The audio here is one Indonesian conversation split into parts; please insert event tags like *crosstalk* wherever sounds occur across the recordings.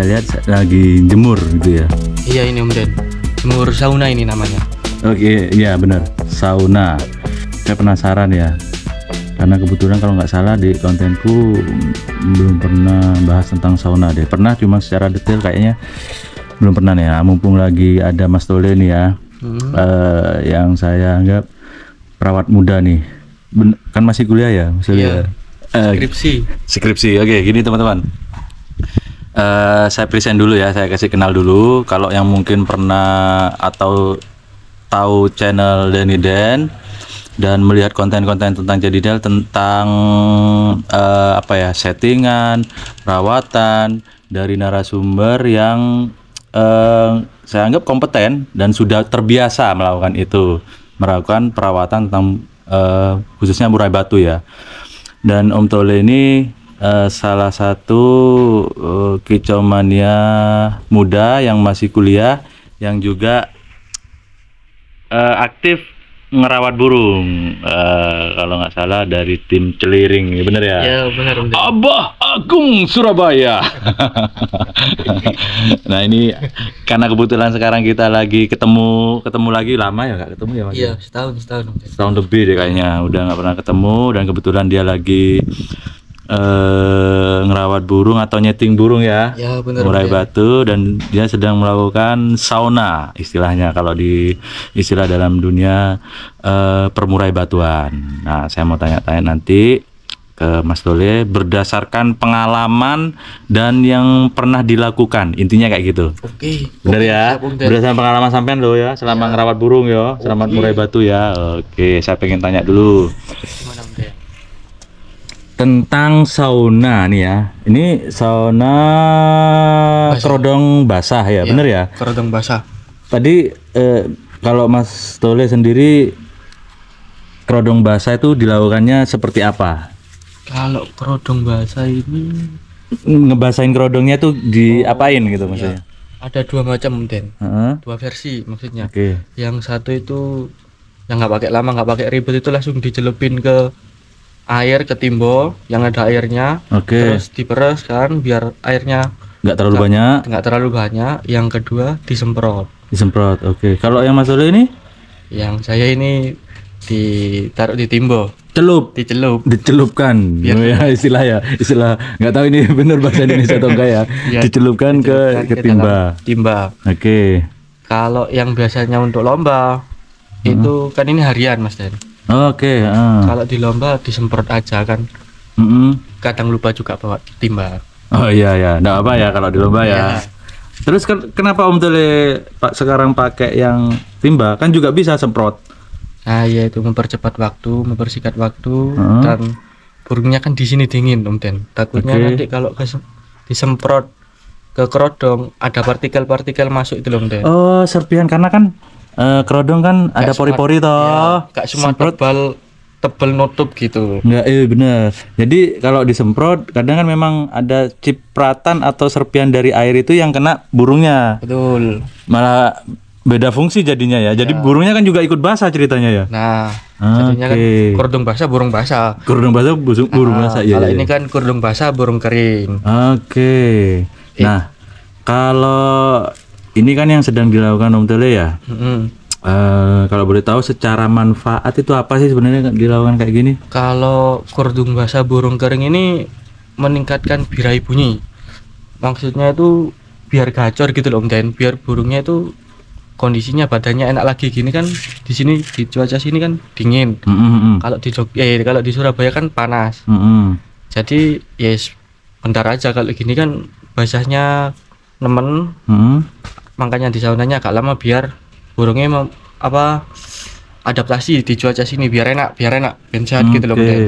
saya lihat lagi jemur gitu ya. Iya ini Om Den. Jemur sauna ini namanya. Oke, okay, iya benar. Sauna. Saya penasaran ya. Karena kebetulan kalau nggak salah di kontenku belum pernah bahas tentang sauna deh. Pernah cuma secara detail kayaknya belum pernah ya. Mumpung lagi ada Mas Tole nih ya. Hmm. Uh, yang saya anggap perawat muda nih. Ben kan masih kuliah ya, masih yeah. kuliah. Uh, skripsi. skripsi. Oke, okay, gini teman-teman. Uh, saya present dulu ya, saya kasih kenal dulu. Kalau yang mungkin pernah atau tahu channel Denny Den dan melihat konten-konten tentang Jadi dal tentang uh, apa ya settingan, perawatan dari narasumber yang uh, saya anggap kompeten dan sudah terbiasa melakukan itu, melakukan perawatan tentang uh, khususnya murai batu ya. Dan Om Tole ini Eh, salah satu uh, kicomania muda yang masih kuliah yang juga uh, aktif ngerawat burung uh, kalau nggak salah dari tim celiring ya bener ya ya bener, bener. Abah Agung Surabaya *laughs* nah ini karena kebetulan sekarang kita lagi ketemu ketemu lagi lama ya nggak ketemu ya mas iya setahun setahun setahun lebih deh kayaknya udah nggak pernah ketemu dan kebetulan dia lagi eh, ngerawat burung atau nyeting burung ya, ya bener, murai ya. batu dan dia sedang melakukan sauna istilahnya kalau di istilah dalam dunia eh, permurai batuan. Nah saya mau tanya-tanya nanti ke Mas Dole berdasarkan pengalaman dan yang pernah dilakukan intinya kayak gitu. Oke. Okay. Bener ya. Berdasarkan pengalaman sampean lo ya selama ya. ngerawat burung ya, selamat okay. murai batu ya. Oke, okay, saya pengen tanya dulu tentang sauna nih ya. Ini sauna basah. kerodong basah ya, ya, bener ya? Kerodong basah. Tadi eh, kalau Mas Tole sendiri kerodong basah itu dilakukannya seperti apa? Kalau kerodong basah ini ngebasahin kerodongnya tuh diapain oh, gitu iya. maksudnya? Ada dua macam mungkin uh-huh. dua versi maksudnya. Okay. Yang satu itu yang nggak pakai lama nggak pakai ribet itu langsung dicelupin ke air ke timbo yang ada airnya. Oke. Okay. Terus diperes kan biar airnya enggak terlalu gak, banyak. enggak terlalu banyak. Yang kedua disemprot. Disemprot. Oke. Okay. Kalau yang masuk ini? Yang saya ini ditaruh di timbo celup dicelup dicelupkan ya istilah ya istilah nggak tahu ini *laughs* benar bahasa Indonesia atau enggak ya dicelupkan, dicelupkan ke ke timba timba oke okay. kalau yang biasanya untuk lomba hmm. itu kan ini harian mas Den Oke. Okay, uh. Kalau di lomba disemprot aja kan. Mm -hmm. Kadang lupa juga bawa timba. Oh iya ya, enggak apa ya kalau di lomba ya. ya. Terus kan kenapa Om Tele Pak sekarang pakai yang timba? Kan juga bisa semprot. Ah iya itu mempercepat waktu, mempersingkat waktu hmm. dan burungnya kan di sini dingin Om Den. Takutnya okay. nanti kalau disemprot ke kerodong ada partikel-partikel masuk itu loh Om Den. Oh, serpihan karena kan uh, kerodong kan gak ada pori-pori toh. Ya, gak cuma semprot. tebal tebal nutup gitu. Enggak, iya bener. Jadi kalau disemprot kadang kan memang ada cipratan atau serpian dari air itu yang kena burungnya. Betul. Malah beda fungsi jadinya ya. Jadi ya. burungnya kan juga ikut basah ceritanya ya. Nah, ah, jadinya okay. kan kurdung basah, burung basah. Kurdung basah, ah, burung nah, basah ya. Kalau ya, ini iya. kan kurdung basah, burung kering. Oke. Okay. Iya. Nah, kalau ini kan yang sedang dilakukan Om Tele ya. Mm. Uh, kalau boleh tahu secara manfaat itu apa sih sebenarnya dilakukan kayak gini? Kalau kordung basah burung kering ini meningkatkan birahi bunyi. Maksudnya itu biar gacor gitu loh Om Den, biar burungnya itu kondisinya badannya enak lagi gini kan di sini di cuaca sini kan dingin mm -hmm. kalau di Jog eh kalau di Surabaya kan panas mm -hmm. jadi yes bentar aja kalau gini kan basahnya nemen mm -hmm makanya di saunanya agak lama biar burungnya mem, apa adaptasi di cuaca sini biar enak biar enak biar sehat okay. gitu loh kemudian.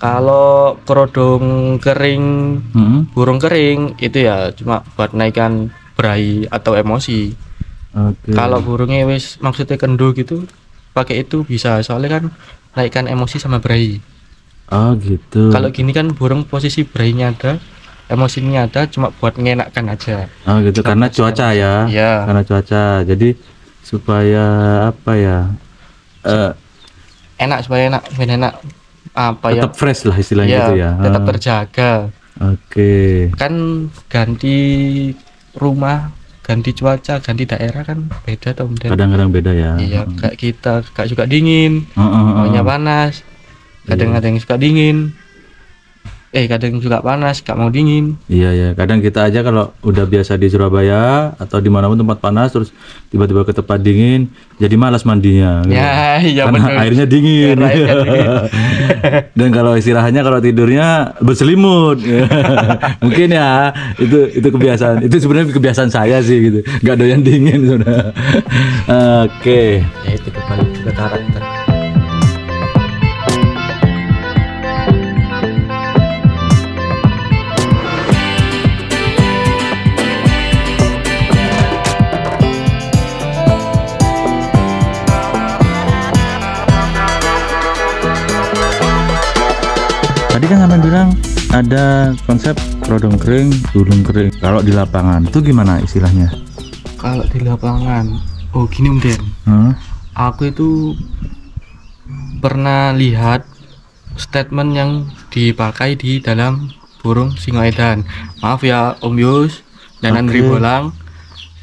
kalau kerodong kering hmm. burung kering itu ya cuma buat naikkan berai atau emosi okay. kalau burungnya wis maksudnya kendo gitu pakai itu bisa soalnya kan naikkan emosi sama berai ah oh, gitu kalau gini kan burung posisi berainya ada Emosi ini ada cuma buat mengenakan aja oh gitu Kita karena cuaca ya iya karena cuaca jadi supaya apa ya uh, enak supaya enak enak apa tetap ya tetap fresh lah istilahnya iya, gitu ya tetap terjaga oke okay. kan ganti rumah ganti cuaca ganti daerah kan beda toh kadang-kadang beda ya iya hmm. kayak kita kayak suka dingin maunya uh, uh, uh, panas iya. kadang-kadang yeah. suka dingin eh kadang juga panas gak mau dingin iya ya kadang kita aja kalau udah biasa di Surabaya atau di mana pun tempat panas terus tiba-tiba ke tempat dingin jadi malas mandinya gitu. ya iya karena airnya dingin, ya, *laughs* dingin. dan kalau istirahatnya kalau tidurnya berselimut *laughs* mungkin ya itu itu kebiasaan itu sebenarnya kebiasaan saya sih gitu gak doyan dingin sudah *laughs* oke okay. ya itu kembali ke karakter ada konsep rodong kering, burung kering. Kalau di lapangan itu gimana istilahnya? Kalau di lapangan, oh gini Om Den. Hmm? Aku itu pernah lihat statement yang dipakai di dalam burung singa edan. Maaf ya Om Yus dan okay. Andri Bolang.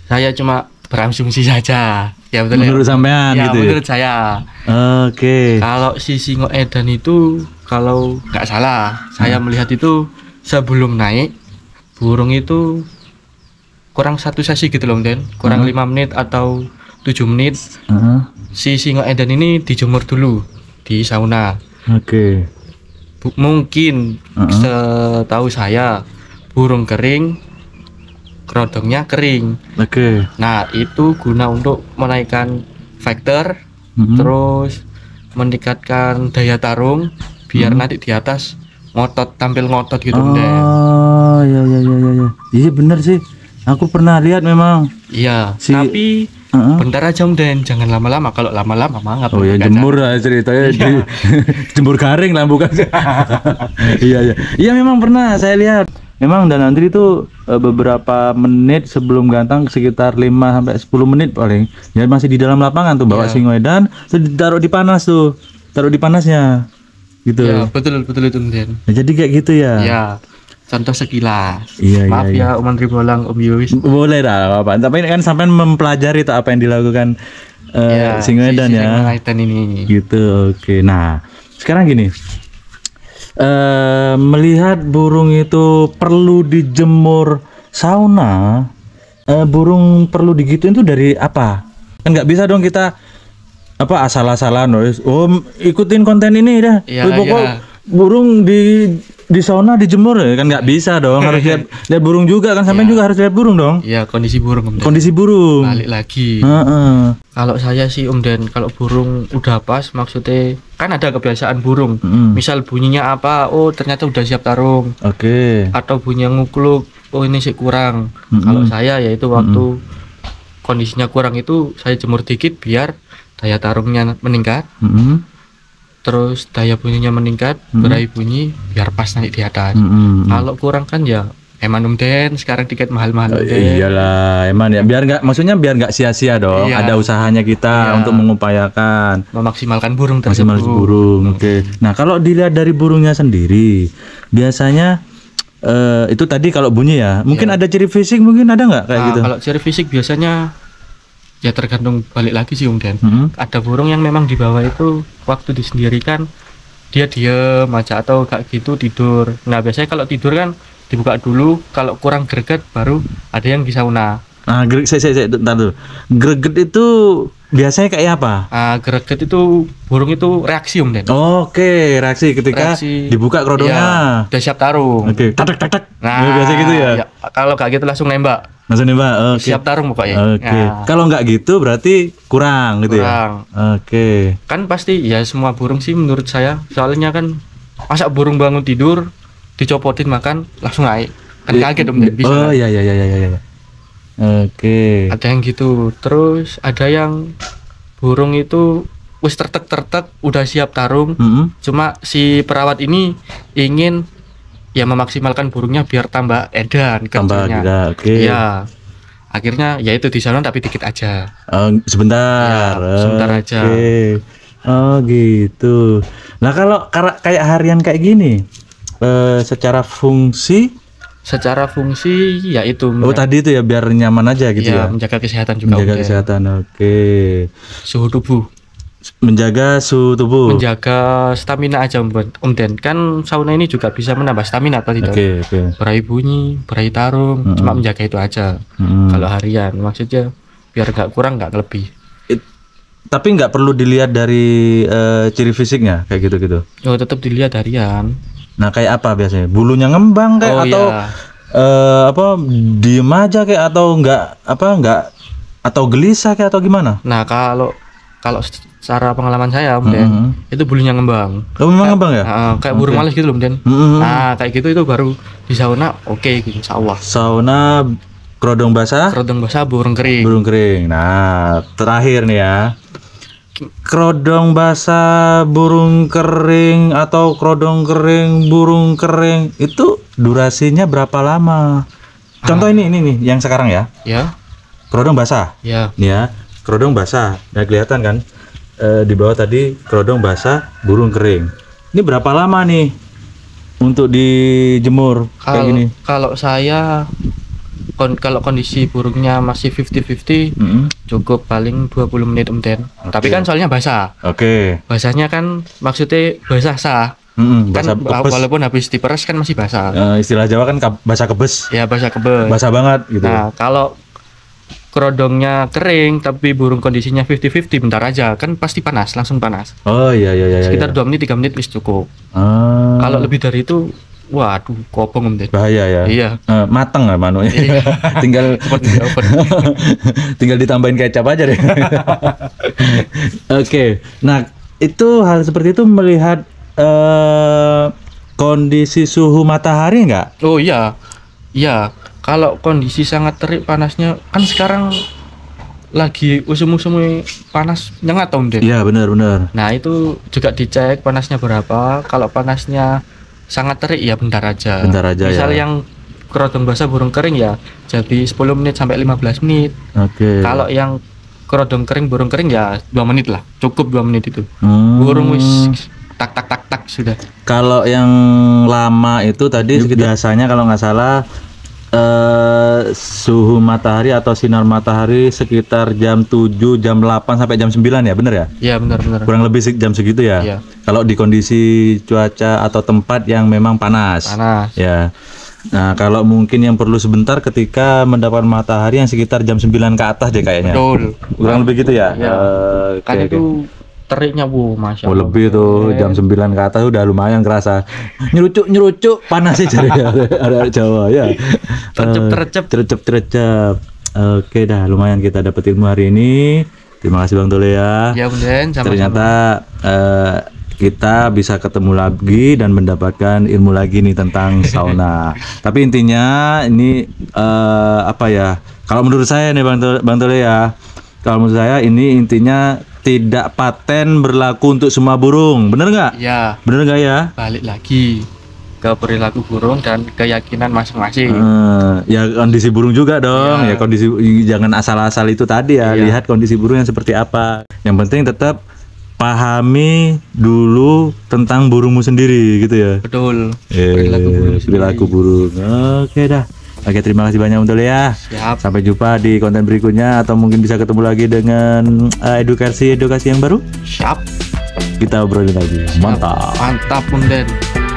Saya cuma berasumsi saja. Ya betul. Ya? Menurut ya? sampean ya, gitu. Ya? Menurut ya? saya. Oke. Okay. Kalau si singa edan itu kalau nggak salah saya hmm. melihat itu sebelum naik burung itu kurang satu sesi gitu loh Den kurang hmm. lima menit atau tujuh menit hmm. si singa Eden ini dijemur dulu di sauna oke okay. mungkin hmm. setahu saya burung kering kerodongnya kering oke okay. nah itu guna untuk menaikkan faktor hmm. terus meningkatkan daya tarung biar hmm. nanti di atas ngotot tampil ngotot gitu oh deh iya, iya iya iya iya iya bener sih aku pernah lihat memang iya si... tapi Uh-huh. Bentar aja Den, jangan lama-lama. Kalau lama-lama mangap. Oh ya jemur lah ceritanya. Iya. *laughs* jemur garing lah bukan. *laughs* iya iya. Iya memang pernah saya lihat. Memang dan antri itu eh, beberapa menit sebelum gantang sekitar 5 sampai 10 menit paling. Ya masih di dalam lapangan tuh bawa yeah. singoedan, terus taruh di panas tuh. Taruh di panasnya gitu ya betul betul itu Den nah, jadi kayak gitu ya ya contoh sekilas iya, iya maaf iya, iya. ya Om Andri Bolang Om Yuis boleh lah apa tapi kan sampai mempelajari tak apa yang dilakukan uh, ya, si, si ya ini gitu oke okay. nah sekarang gini uh, melihat burung itu perlu dijemur sauna uh, burung perlu digituin itu dari apa kan nggak bisa dong kita apa asal-asalan wis. Oh, ikutin konten ini dah. Ya, Wih, iya. pokok ya. burung di di sauna dijemur ya? kan nggak bisa dong harus lihat *laughs* lihat burung juga kan sampai ya. juga harus lihat burung dong iya kondisi burung om kondisi burung balik lagi uh -uh. kalau saya sih om Den kalau burung udah pas maksudnya kan ada kebiasaan burung mm. misal bunyinya apa oh ternyata udah siap tarung oke okay. atau bunyinya ngukluk oh ini sih kurang mm -hmm. kalau saya yaitu waktu mm -hmm. kondisinya kurang itu saya jemur dikit biar daya tarungnya meningkat mm -hmm. terus daya bunyinya meningkat mm -hmm. berai bunyi biar pas naik di atas mm -hmm. kalau kurang kan ya Eman umden sekarang tiket mahal-mahal. Oh, um iyalah, eman ya. Biar nggak, maksudnya biar nggak sia-sia dong. Iya. Ada usahanya kita iya. untuk mengupayakan. Memaksimalkan burung tersebut. Maksimalkan burung. Oke. Okay. Hmm. Nah kalau dilihat dari burungnya sendiri, biasanya uh, itu tadi kalau bunyi ya. Mungkin iya. ada ciri fisik, mungkin ada nggak kayak nah, gitu? Kalau ciri fisik biasanya ya tergantung balik lagi sih Om Den. Hmm. Ada burung yang memang di bawah itu waktu disendirikan dia diem aja atau kayak gitu tidur. Nah biasanya kalau tidur kan dibuka dulu, kalau kurang greget baru ada yang bisa unah Nah, greget saya, saya, saya, dulu. Greget itu biasanya kayak apa? Ah, greget itu burung itu reaksi Om Den. Oke, reaksi ketika reaksi, dibuka kerodongnya. Iya, udah siap tarung. Oke, okay. tak tak tak. Nah, iya, biasa gitu ya. ya kalau kayak gitu langsung nembak. Langsung nembak. Okay. Siap tarung pokoknya. Oke. Okay. Nah. Kalau nggak gitu berarti kurang gitu ya? kurang. ya. Oke. Okay. Kan pasti ya semua burung sih menurut saya soalnya kan masa burung bangun tidur dicopotin makan langsung naik. Kan kaget om bisa. Oh kan? iya iya iya iya ya oke okay. ada yang gitu terus ada yang burung itu wis tertek tertek udah siap tarung mm -hmm. cuma si perawat ini ingin ya memaksimalkan burungnya biar tambah edan tambah oke okay. ya akhirnya ya itu di salon tapi dikit aja uh, sebentar ya, sebentar okay. aja Oh gitu. Nah kalau kayak harian kayak gini, eh, secara fungsi secara fungsi yaitu itu oh tadi itu ya biar nyaman aja gitu ya, ya? menjaga kesehatan juga menjaga kesehatan oke okay. suhu tubuh menjaga suhu tubuh menjaga stamina aja om Den kan sauna ini juga bisa menambah stamina atau tidak okay, okay. berai bunyi berai tarung mm -hmm. cuma menjaga itu aja mm -hmm. kalau harian maksudnya biar nggak kurang nggak lebih It, tapi nggak perlu dilihat dari uh, ciri fisiknya kayak gitu gitu oh tetap dilihat harian Nah, kayak apa biasanya? Bulunya ngembang kayak oh, atau iya. uh, apa diem aja kayak atau enggak apa enggak atau gelisah kayak atau gimana? Nah, kalau kalau secara pengalaman saya, mm -hmm. itu bulunya ngembang. Oh, memang kayak, ngembang ya? Uh, kayak okay. burung malis gitu loh, mungkin. Mm -hmm. Nah, kayak gitu itu baru di sauna oke okay, gitu, insyaallah. Sauna kerodong basah? Kerodong basah burung kering. Burung kering. Nah, terakhir nih ya. Krodong basah, burung kering atau krodong kering, burung kering itu durasinya berapa lama? Contoh ah. ini ini nih yang sekarang ya. Ya. Kerodong basah. Ya. Ya, Krodong basah. Nah, kelihatan kan? E, di bawah tadi krodong basah, burung kering. Ini berapa lama nih untuk dijemur kayak gini? Kalau saya kon kalau kondisi burungnya masih 50-50 mm -hmm. cukup paling 20 menit umten. Okay. Tapi kan soalnya basah. Oke. Okay. Basahnya kan maksudnya basah sah. Mm -hmm, kan kebes. walaupun habis diperes kan masih basah. Uh, istilah Jawa kan basah kebes. Ya basah kebes. Basah banget gitu. Nah, kalau kerodongnya kering tapi burung kondisinya 50-50 bentar aja kan pasti panas langsung panas. Oh iya iya iya. iya. Sekitar iya. 2 menit 3 menit wis cukup. Ah. Kalau lebih dari itu waduh kopong deh bahaya ya iya uh, mateng lah manunya iya. *laughs* tinggal *laughs* *laughs* tinggal ditambahin kecap aja deh oke okay. nah itu hal seperti itu melihat uh, kondisi suhu matahari nggak oh iya iya kalau kondisi sangat terik panasnya kan sekarang lagi musim-musim panas nyengat om deh. Iya benar benar. Nah itu juga dicek panasnya berapa. Kalau panasnya sangat terik ya bentar aja. Bentar aja Misal ya. yang kerodong basah burung kering ya jadi 10 menit sampai 15 menit. Oke. Okay. Kalau yang kerodong kering burung kering ya dua menit lah cukup dua menit itu hmm. burung wis tak tak tak tak sudah kalau yang lama itu tadi biasanya kalau nggak salah suhu matahari atau sinar matahari sekitar jam 7, jam 8 sampai jam 9 ya, benar ya? Iya, benar benar. Kurang lebih jam segitu ya. Iya. Kalau di kondisi cuaca atau tempat yang memang panas. Panas. Ya. Nah, kalau mungkin yang perlu sebentar ketika mendapat matahari yang sekitar jam 9 ke atas deh kayaknya. Betul. Kurang lebih gitu ya. Iya. Uh, kan itu okay teriknya bu masya oh, lebih lebih tuh jam 9 ke atas udah lumayan kerasa nyerucuk nyerucuk panas sih cari *laughs* ada Jawa ya tercep eh, tercep tercep tercep oke dah lumayan kita dapat ilmu hari ini terima kasih bang Tole ya ya buden sama ternyata uh, kita bisa ketemu lagi dan mendapatkan ilmu lagi nih tentang *laughs* sauna. Tapi intinya ini uh, apa ya? Kalau menurut saya nih Bang Tole, Bang Tole ya, kalau menurut saya ini intinya tidak paten berlaku untuk semua burung. Bener nggak? Ya. Bener nggak ya? Balik lagi ke perilaku burung dan keyakinan masing-masing. Uh, ya kondisi burung juga dong. Ya, ya kondisi jangan asal-asal itu tadi ya. ya. Lihat kondisi burung yang seperti apa. Yang penting tetap pahami dulu tentang burungmu sendiri gitu ya. Betul. Eh, perilaku burung. burung. Oke okay, dah. Oke, terima kasih banyak untuk ya. Siap. Sampai jumpa di konten berikutnya atau mungkin bisa ketemu lagi dengan eh, edukasi edukasi edukasi yang baru. Siap. Kita obrolin lagi. Mantap. Mantap, Bung